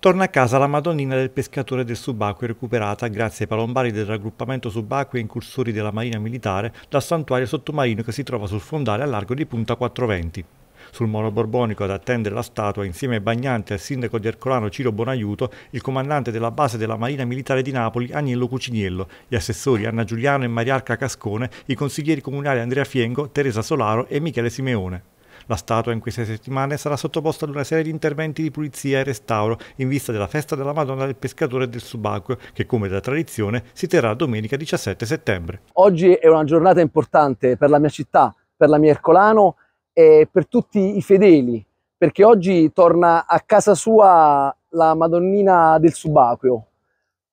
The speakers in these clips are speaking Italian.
Torna a casa la Madonnina del pescatore del subacqueo recuperata grazie ai palombari del raggruppamento subacqueo e incursori della Marina Militare dal santuario sottomarino che si trova sul fondale a largo di Punta 420. Sul molo borbonico ad attendere la statua, insieme ai bagnanti e al sindaco di Ercolano Ciro Bonaiuto, il comandante della base della Marina Militare di Napoli Agnello Cuciniello, gli assessori Anna Giuliano e Mariarca Cascone, i consiglieri comunali Andrea Fiengo, Teresa Solaro e Michele Simeone. La statua in queste settimane sarà sottoposta ad una serie di interventi di pulizia e restauro in vista della festa della Madonna del Pescatore del Subacqueo che come da tradizione si terrà domenica 17 settembre. Oggi è una giornata importante per la mia città, per la mia Ercolano e per tutti i fedeli perché oggi torna a casa sua la Madonnina del Subacqueo.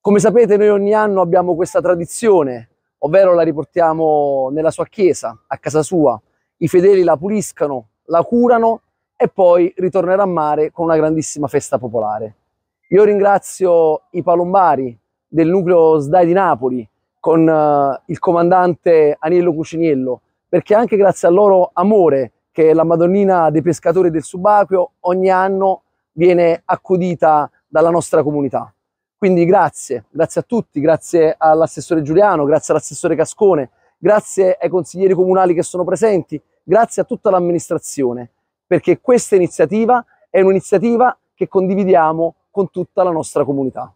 Come sapete noi ogni anno abbiamo questa tradizione, ovvero la riportiamo nella sua chiesa, a casa sua. I fedeli la puliscono, la curano e poi ritornerà a mare con una grandissima festa popolare. Io ringrazio i palombari del nucleo SDAI di Napoli con uh, il comandante Aniello Cuciniello, perché anche grazie al loro amore che la Madonnina dei pescatori del subacqueo ogni anno viene accudita dalla nostra comunità. Quindi grazie, grazie a tutti, grazie all'assessore Giuliano, grazie all'assessore Cascone, grazie ai consiglieri comunali che sono presenti, grazie a tutta l'amministrazione, perché questa iniziativa è un'iniziativa che condividiamo con tutta la nostra comunità.